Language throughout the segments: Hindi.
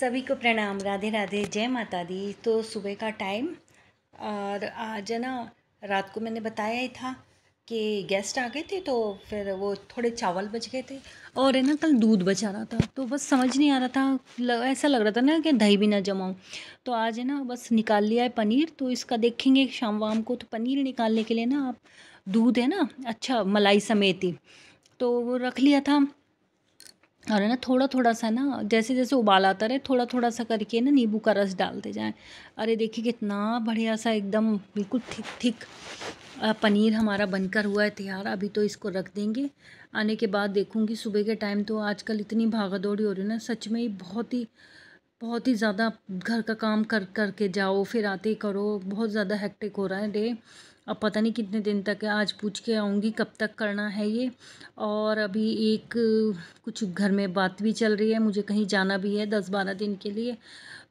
सभी को प्रणाम राधे राधे जय माता दी तो सुबह का टाइम और आज है ना रात को मैंने बताया ही था कि गेस्ट आ गए थे तो फिर वो थोड़े चावल बच गए थे और है ना कल दूध बचा रहा था तो बस समझ नहीं आ रहा था लग, ऐसा लग रहा था ना कि दही भी ना जमाऊँ तो आज है ना बस निकाल लिया है पनीर तो इसका देखेंगे शाम वाम को तो पनीर निकालने के लिए ना आप दूध है ना अच्छा मलाई समेत ही तो वो रख लिया था और है ना थोड़ा थोड़ा सा ना जैसे जैसे उबाल आता रहे थोड़ा थोड़ा सा करके ना नींबू का रस डालते जाए अरे देखिए कितना बढ़िया सा एकदम बिल्कुल थिक थिक पनीर हमारा बनकर हुआ है तैयार अभी तो इसको रख देंगे आने के बाद देखूंगी सुबह के टाइम तो आजकल इतनी भागा दौड़ी हो रही है ना सच में ही बहुत ही बहुत ही ज़्यादा घर का काम कर करके जाओ फिर आते करो बहुत ज़्यादा हैक्टिक हो रहा है डे अब पता नहीं कितने दिन तक है आज पूछ के आऊँगी कब तक करना है ये और अभी एक कुछ घर में बात भी चल रही है मुझे कहीं जाना भी है दस बारह दिन के लिए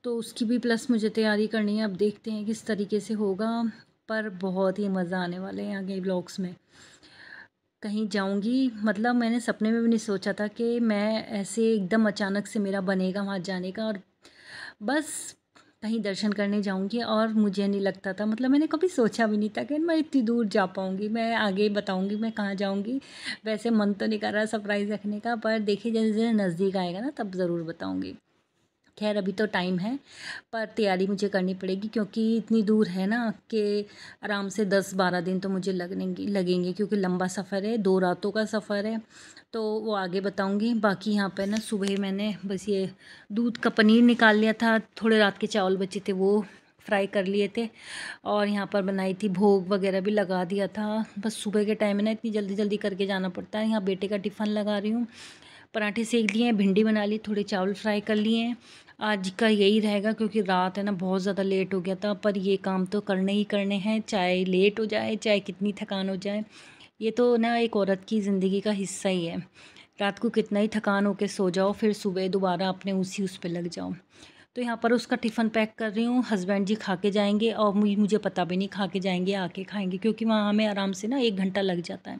तो उसकी भी प्लस मुझे तैयारी करनी है अब देखते हैं किस तरीके से होगा पर बहुत ही मज़ा आने वाले हैं आगे ब्लॉग्स में कहीं जाऊंगी मतलब मैंने सपने में भी नहीं सोचा था कि मैं ऐसे एकदम अचानक से मेरा बनेगा वहाँ जाने का और बस कहीं दर्शन करने जाऊंगी और मुझे नहीं लगता था मतलब मैंने कभी सोचा भी नहीं था कि मैं इतनी दूर जा पाऊंगी मैं आगे बताऊंगी मैं कहाँ जाऊंगी वैसे मन तो नहीं कर रहा सरप्राइज़ रखने का पर देखिए जैसे जैसे नज़दीक आएगा ना तब ज़रूर बताऊंगी खैर अभी तो टाइम है पर तैयारी मुझे करनी पड़ेगी क्योंकि इतनी दूर है ना कि आराम से दस बारह दिन तो मुझे लगने लगेंगे क्योंकि लंबा सफ़र है दो रातों का सफ़र है तो वो आगे बताऊंगी बाकी यहाँ पर ना सुबह मैंने बस ये दूध का पनीर निकाल लिया था थोड़े रात के चावल बचे थे वो फ्राई कर लिए थे और यहाँ पर बनाई थी भोग वगैरह भी लगा दिया था बस सुबह के टाइम में ना इतनी जल्दी जल्दी करके जाना पड़ता है यहाँ बेटे का टिफ़न लगा रही हूँ पराठे सेक लिए हैं भिंडी बना ली थोड़े चावल फ्राई कर लिए हैं आज का यही रहेगा क्योंकि रात है ना बहुत ज़्यादा लेट हो गया था पर ये काम तो करने ही करने हैं चाहे लेट हो जाए चाहे कितनी थकान हो जाए ये तो ना एक औरत की ज़िंदगी का हिस्सा ही है रात को कितना ही थकान होकर सो जाओ फिर सुबह दोबारा अपने उसी उस पर लग जाओ तो यहाँ पर उसका टिफ़न पैक कर रही हूँ हस्बैंड जी खा के जाएंगे और मुझे पता भी नहीं खा के जाएंगे आके खाएंगे क्योंकि वहाँ हमें आराम से ना एक घंटा लग जाता है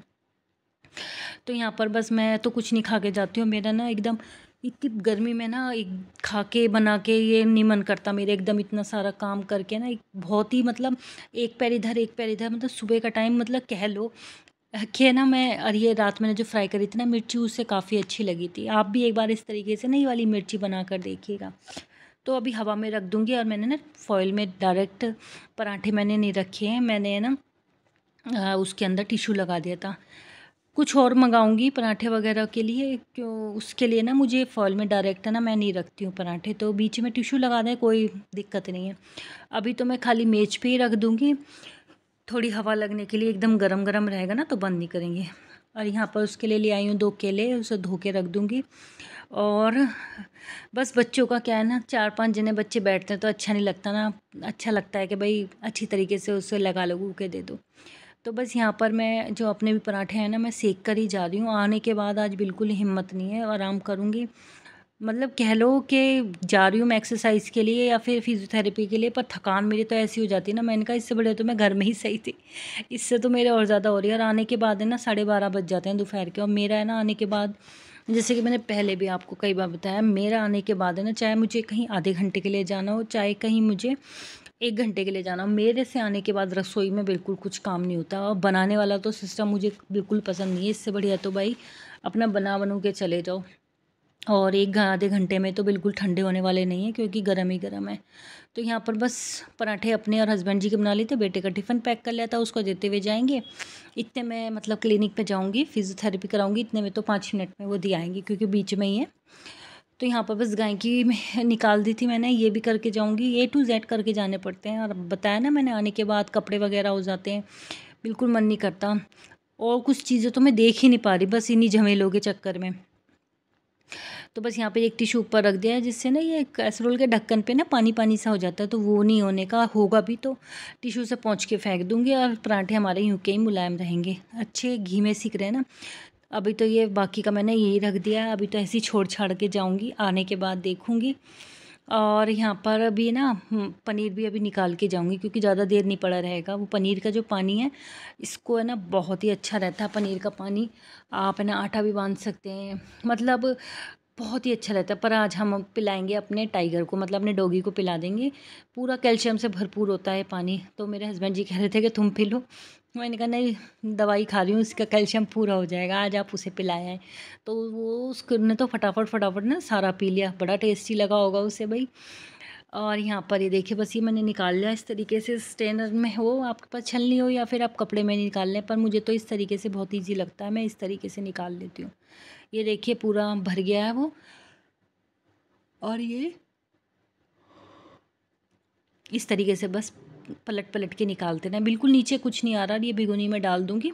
तो यहाँ पर बस मैं तो कुछ नहीं खा के जाती हूँ मेरा ना एकदम इतनी गर्मी में ना एक खा के बना के ये नहीं मन करता मेरे एकदम इतना सारा काम करके ना एक बहुत ही मतलब एक पैर इधर एक पैर इधर मतलब सुबह का टाइम मतलब कह लो खे ना मैं और ये रात मैंने जो फ्राई करी थी ना मिर्ची उससे काफ़ी अच्छी लगी थी आप भी एक बार इस तरीके से ना वाली मिर्ची बना कर देखिएगा तो अभी हवा में रख दूँगी और मैंने ना फॉयल में डायरेक्ट पराठे मैंने नहीं रखे हैं मैंने ना उसके अंदर टिशू लगा दिया था कुछ और मंगाऊंगी पराठे वगैरह के लिए क्यों उसके लिए ना मुझे फॉल में डायरेक्ट है ना मैं नहीं रखती हूँ पराठे तो बीच में टिश्यू लगा दें कोई दिक्कत नहीं है अभी तो मैं खाली मेज पे ही रख दूँगी थोड़ी हवा लगने के लिए एकदम गरम गरम रहेगा ना तो बंद नहीं करेंगे और यहाँ पर उसके लिए ले आई हूँ दो केले उसे धो के रख दूँगी और बस बच्चों का क्या है ना चार पांच जने बच्चे बैठते हैं तो अच्छा नहीं लगता ना अच्छा लगता है कि भाई अच्छी तरीके से उसे लगा लगू के दे दो तो बस यहाँ पर मैं जो अपने भी पराठे हैं ना मैं सेक कर ही जा रही हूँ आने के बाद आज बिल्कुल हिम्मत नहीं है आराम करूँगी मतलब कह लो कि जा रही हूँ मैं एक्सरसाइज के लिए या फिर फिजियोथेरेपी के लिए पर थकान मेरी तो ऐसी हो जाती है ना मैंने कहा इससे बड़े तो मैं घर में ही सही थी इससे तो मेरे और ज़्यादा हो रही है और आने के बाद है ना साढ़े बारह बज जाते हैं दोपहर के और मेरा है ना आने के बाद जैसे कि मैंने पहले भी आपको कई बार बताया मेरा आने के बाद है ना चाहे मुझे कहीं आधे घंटे के लिए जाना हो चाहे कहीं मुझे एक घंटे के लिए जाना मेरे से आने के बाद रसोई में बिल्कुल कुछ काम नहीं होता और बनाने वाला तो सिस्टम मुझे बिल्कुल पसंद नहीं है इससे बढ़िया तो भाई अपना बना बनू के चले जाओ और एक आधे घंटे में तो बिल्कुल ठंडे होने वाले नहीं है क्योंकि गर्म ही गर्म है तो यहाँ पर बस पराठे अपने और हस्बैंड जी के बना लेते बेटे का टिफ़िन पैक कर लिया था उसको देते हुए जाएंगे इतने में मतलब क्लिनिक पे जाऊँगी फिजियोथेरेपी कराऊँगी इतने में तो पाँच मिनट में वो दी आएँगी क्योंकि बीच में ही है तो यहाँ पर बस गाय की निकाल दी थी मैंने ये भी करके जाऊँगी ए टू जेड करके जाने पड़ते हैं और बताया ना मैंने आने के बाद कपड़े वगैरह हो जाते हैं बिल्कुल मन नहीं करता और कुछ चीज़ें तो मैं देख ही नहीं पा रही बस इन्हीं झमेलों के चक्कर में तो बस यहाँ पे एक टिशू ऊपर रख दिया है जिससे ना ये कैसरोल के ढक्कन पे ना पानी पानी सा हो जाता है तो वो नहीं होने का होगा भी तो टिशू से पहुँच के फेंक दूँगी और पराठे हमारे यूँ के ही मुलायम रहेंगे अच्छे घी में सीख रहे हैं ना अभी तो ये बाकी का मैंने यही रख दिया है अभी तो ऐसे ही छोड़ छाड़ के जाऊँगी आने के बाद देखूँगी और यहाँ पर अभी ना हम्म, पनीर भी अभी निकाल के जाऊँगी क्योंकि ज़्यादा देर नहीं पड़ा रहेगा वो पनीर का जो पानी है इसको है ना बहुत ही अच्छा रहता है पनीर का पानी आप है ना आटा भी बांध सकते हैं मतलब बहुत ही अच्छा रहता है पर आज हम पिलाएंगे अपने टाइगर को मतलब अपने डोगी को पिला देंगे पूरा कैल्शियम से भरपूर होता है पानी तो मेरे हस्बैंड जी कह रहे थे कि तुम पी लो मैंने कहा नहीं दवाई खा रही हूँ इसका कैल्शियम पूरा हो जाएगा आज आप उसे पिलाया है तो वो उसने तो फटाफट फटाफट ना सारा पी लिया बड़ा टेस्टी लगा होगा उसे भाई और यहाँ पर ये देखिए बस ये मैंने निकाल लिया इस तरीके से स्टेनर में हो आपके पास छलनी हो या फिर आप कपड़े में निकाल लें पर मुझे तो इस तरीके से बहुत ईजी लगता है मैं इस तरीके से निकाल लेती हूँ ये देखिए पूरा भर गया है वो और ये इस तरीके से बस पलट पलट के निकालते रहें बिल्कुल नीचे कुछ नहीं आ रहा ये भिगोनी में डाल दूँगी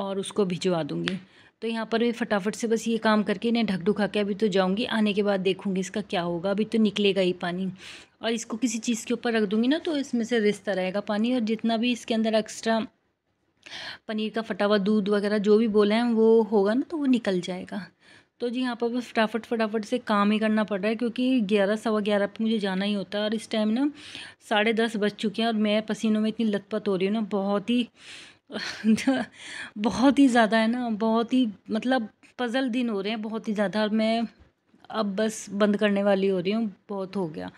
और उसको भिजवा दूँगी तो यहाँ पर भी फटाफट से बस ये काम करके इन्हें ढक ढुका के अभी तो जाऊँगी आने के बाद देखूँगी इसका क्या होगा अभी तो निकलेगा ही पानी और इसको किसी चीज़ के ऊपर रख दूँगी ना तो इसमें से रिश्ता रहेगा पानी और जितना भी इसके अंदर एक्स्ट्रा पनीर का फटा हुआ दूध वगैरह जो भी बोला हैं वो होगा ना तो वो निकल जाएगा तो जी यहाँ पर बस फटाफट फटाफट से काम ही करना पड़ रहा है क्योंकि ग्यारह सवा ग्यारह पर मुझे जाना ही होता है और इस टाइम ना साढ़े दस बज चुके हैं और मैं पसीनों में इतनी लतपत हो रही हूँ ना बहुत ही बहुत ही ज़्यादा है ना बहुत ही मतलब पजल दिन हो रहे हैं बहुत ही ज़्यादा और मैं अब बस बंद करने वाली हो रही हूँ बहुत हो गया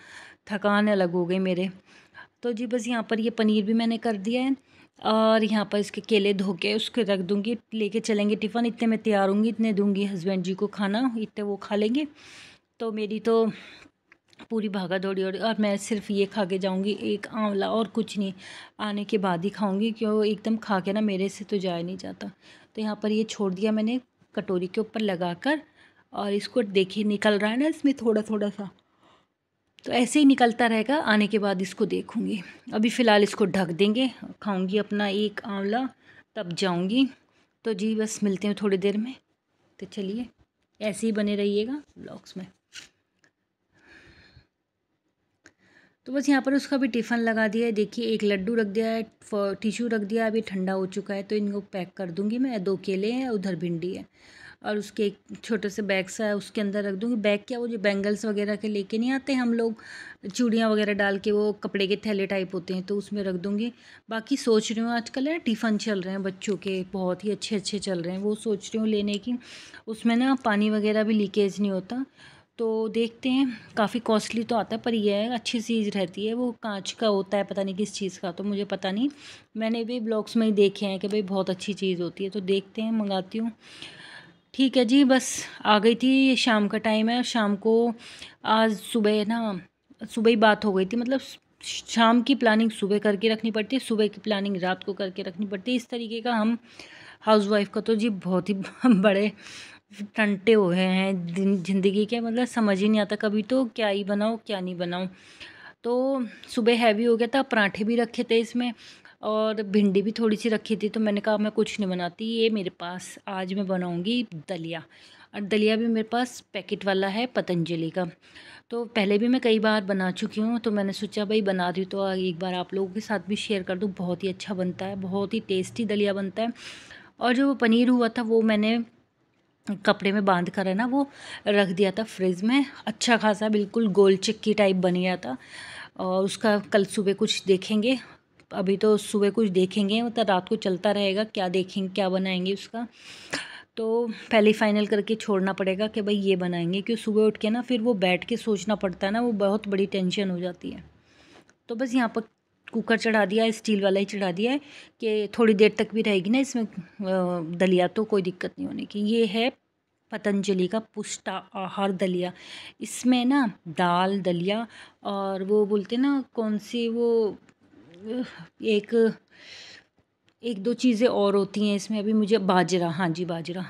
थकान अलग हो गई मेरे तो जी बस यहाँ पर ये पनीर भी मैंने कर दिया है और यहाँ पर इसके केले धो के उसके रख दूँगी लेके चलेंगे टिफ़न इतने मैं तैयार होंगी इतने दूँगी हस्बैंड जी को खाना इतने वो खा लेंगे तो मेरी तो पूरी भागा दौड़ी और और मैं सिर्फ ये खा के जाऊँगी एक आंवला और कुछ नहीं आने के बाद ही खाऊँगी क्यों एकदम खा के ना मेरे से तो जाया नहीं जाता तो यहाँ पर ये छोड़ दिया मैंने कटोरी के ऊपर लगा कर और इसको देखिए निकल रहा है ना इसमें थोड़ा थोड़ा सा तो ऐसे ही निकलता रहेगा आने के बाद इसको देखूँगी अभी फ़िलहाल इसको ढक देंगे खाऊँगी अपना एक आंवला तब जाऊँगी तो जी बस मिलते हैं थोड़ी देर में तो चलिए ऐसे ही बने रहिएगा ब्लॉग्स में तो बस यहाँ पर उसका भी टिफ़न लगा दिया है देखिए एक लड्डू रख दिया है टिशू रख दिया अभी ठंडा हो चुका है तो इनको पैक कर दूंगी मैं दो केले हैं उधर भिंडी है और उसके एक छोटे से बैग सा है उसके अंदर रख दूँगी बैग क्या वो जो बैंगल्स वगैरह के लेके नहीं आते हम लोग चूड़ियाँ वगैरह डाल के वो कपड़े के थैले टाइप होते हैं तो उसमें रख दूँगी बाकी सोच रही हूँ आजकल है टिफ़न चल रहे हैं बच्चों के बहुत ही अच्छे अच्छे चल रहे हैं वो सोच रही हूँ लेने की उसमें ना पानी वगैरह भी लीकेज नहीं होता तो देखते हैं काफ़ी कॉस्टली तो आता है पर यह है अच्छी चीज़ रहती है वो कांच का होता है पता नहीं किस चीज़ का तो मुझे पता नहीं मैंने भी ब्लॉग्स में ही देखे हैं कि भाई बहुत अच्छी चीज़ होती है तो देखते हैं मंगाती हूँ ठीक है जी बस आ गई थी ये शाम का टाइम है शाम को आज सुबह ना सुबह ही बात हो गई थी मतलब शाम की प्लानिंग सुबह करके रखनी पड़ती है सुबह की प्लानिंग रात को करके रखनी पड़ती है इस तरीके का हम हाउसवाइफ का तो जी बहुत ही बड़े टंटे हुए हैं ज़िंदगी के मतलब समझ ही नहीं आता कभी तो क्या ही बनाओ क्या नहीं बनाओ तो सुबह हैवी हो गया था पराठे भी रखे थे इसमें और भिंडी भी थोड़ी सी रखी थी तो मैंने कहा मैं कुछ नहीं बनाती ये मेरे पास आज मैं बनाऊँगी दलिया और दलिया भी मेरे पास पैकेट वाला है पतंजलि का तो पहले भी मैं कई बार बना चुकी हूँ तो मैंने सोचा भाई बना दी तो एक बार आप लोगों के साथ भी शेयर कर दूँ बहुत ही अच्छा बनता है बहुत ही टेस्टी दलिया बनता है और जो पनीर हुआ था वो मैंने कपड़े में बांध कर है ना वो रख दिया था फ्रिज में अच्छा खासा बिल्कुल गोल चिक्की टाइप बन गया था और उसका कल सुबह कुछ देखेंगे अभी तो सुबह कुछ देखेंगे मतलब रात को चलता रहेगा क्या देखेंगे क्या बनाएंगे उसका तो पहले फाइनल करके छोड़ना पड़ेगा कि भाई ये बनाएंगे क्योंकि सुबह उठ के ना फिर वो बैठ के सोचना पड़ता है ना वो बहुत बड़ी टेंशन हो जाती है तो बस यहाँ पर कुकर चढ़ा दिया स्टील वाला ही चढ़ा दिया है कि थोड़ी देर तक भी रहेगी ना इसमें दलिया तो कोई दिक्कत नहीं होने की ये है पतंजलि का पुष्टा आहार दलिया इसमें ना दाल दलिया और वो बोलते ना कौन सी वो एक एक दो चीज़ें और होती हैं इसमें अभी मुझे बाजरा हाँ जी बाजरा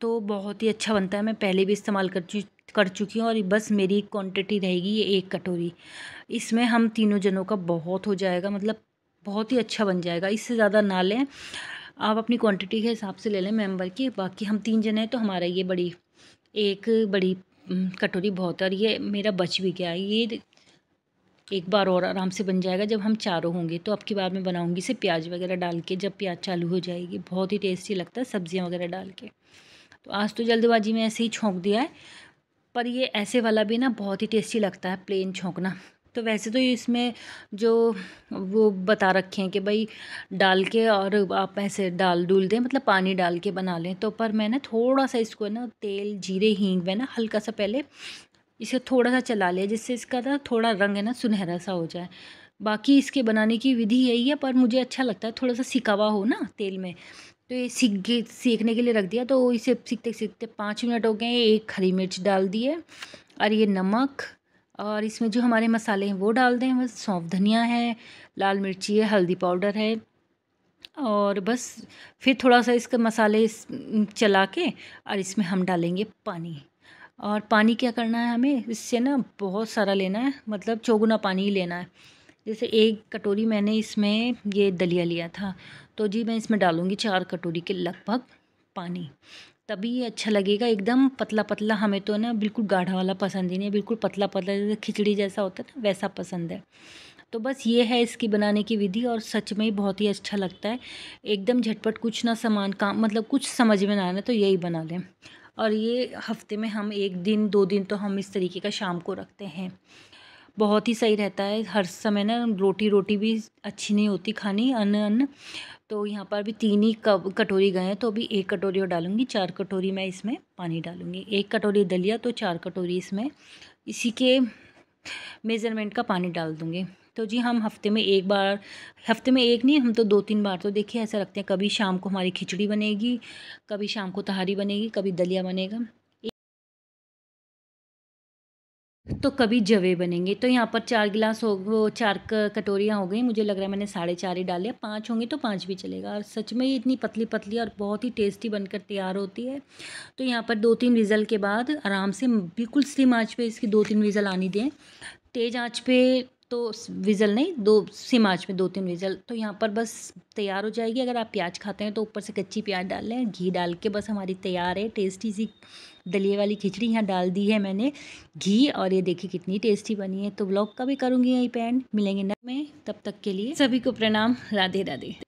तो बहुत ही अच्छा बनता है मैं पहले भी इस्तेमाल कर चु कर चुकी हूँ और बस मेरी क्वांटिटी रहेगी ये एक कटोरी इसमें हम तीनों जनों का बहुत हो जाएगा मतलब बहुत ही अच्छा बन जाएगा इससे ज़्यादा ना लें आप अपनी क्वांटिटी के हिसाब से ले लें मेंबर की बाकी हम तीन जने हैं तो हमारा ये बड़ी एक बड़ी कटोरी बहुत है और ये मेरा बच भी गया ये एक बार और आराम से बन जाएगा जब हम चारों होंगे तो अब की बार मैं बनाऊँगी इसे प्याज वगैरह डाल के जब प्याज चालू हो जाएगी बहुत ही टेस्टी लगता है सब्ज़ियाँ वगैरह डाल के तो आज तो जल्दबाजी में ऐसे ही छोंक दिया है पर ये ऐसे वाला भी ना बहुत ही टेस्टी लगता है प्लेन छोंकना तो वैसे तो इसमें जो वो बता रखे हैं कि भाई डाल के और आप ऐसे डाल डूल दें मतलब पानी डाल के बना लें तो पर मैंने थोड़ा सा इसको ना तेल जीरे हींग में ना हल्का सा पहले इसे थोड़ा सा चला लिया जिससे इसका ना थोड़ा रंग है ना सुनहरा सा हो जाए बाकी इसके बनाने की विधि यही है पर मुझे अच्छा लगता है थोड़ा सा सिकावा हो ना तेल में तो ये सीख गए सीखने के लिए रख दिया तो इसे सीखते सीखते पाँच मिनट हो गए एक हरी मिर्च डाल दिए और ये नमक और इसमें जो हमारे मसाले हैं वो डाल दें बस सौंफ धनिया है लाल मिर्ची है हल्दी पाउडर है और बस फिर थोड़ा सा इसका मसाले चला के और इसमें हम डालेंगे पानी और पानी क्या करना है हमें इससे ना बहुत सारा लेना है मतलब चौगुना पानी ही लेना है जैसे एक कटोरी मैंने इसमें ये दलिया लिया था तो जी मैं इसमें डालूँगी चार कटोरी के लगभग पानी तभी ये अच्छा लगेगा एकदम पतला पतला हमें तो ना बिल्कुल गाढ़ा वाला पसंद ही नहीं बिल्कुल पतला पतला जैसे खिचड़ी जैसा होता है ना वैसा पसंद है तो बस ये है इसकी बनाने की विधि और सच में ही बहुत ही अच्छा लगता है एकदम झटपट कुछ ना सामान काम मतलब कुछ समझ में ना आना तो यही बना लें और ये हफ्ते में हम एक दिन दो दिन तो हम इस तरीके का शाम को रखते हैं बहुत ही सही रहता है हर समय ना रोटी रोटी भी अच्छी नहीं होती खानी अन्न अन्न तो यहाँ पर भी तीन ही कटोरी गए हैं तो अभी एक कटोरी और डालूँगी चार कटोरी मैं इसमें पानी डालूँगी एक कटोरी दलिया तो चार कटोरी इसमें इसी के मेज़रमेंट का पानी डाल दूँगी तो जी हम हफ्ते में एक बार हफ्ते में एक नहीं हम तो दो तीन बार तो देखिए ऐसा रखते हैं कभी शाम को हमारी खिचड़ी बनेगी कभी शाम को तहारी बनेगी कभी दलिया बनेगा तो कभी जवे बनेंगे तो यहाँ पर चार गिलास हो वो चार कटोरियाँ हो गई मुझे लग रहा है मैंने साढ़े चार ही डाले पाँच होंगे तो पाँच भी चलेगा और सच में ये इतनी पतली पतली और बहुत ही टेस्टी बनकर तैयार होती है तो यहाँ पर दो तीन विज़ल के बाद आराम से बिल्कुल स्लिम आँच पे इसकी दो तीन विज़ल आनी दें तेज़ आँच पे तो विज़ल नहीं दो सेम आँच में दो तीन विज़ल तो यहाँ पर बस तैयार हो जाएगी अगर आप प्याज खाते हैं तो ऊपर से कच्ची प्याज डाल लें घी डाल के बस हमारी तैयार है टेस्टी सी दलिए वाली खिचड़ी यहाँ डाल दी है मैंने घी और ये देखिए कितनी टेस्टी बनी है तो ब्लॉग का भी करूँगी यही पैन मिलेंगे न में तब तक के लिए सभी को प्रणाम राधे राधे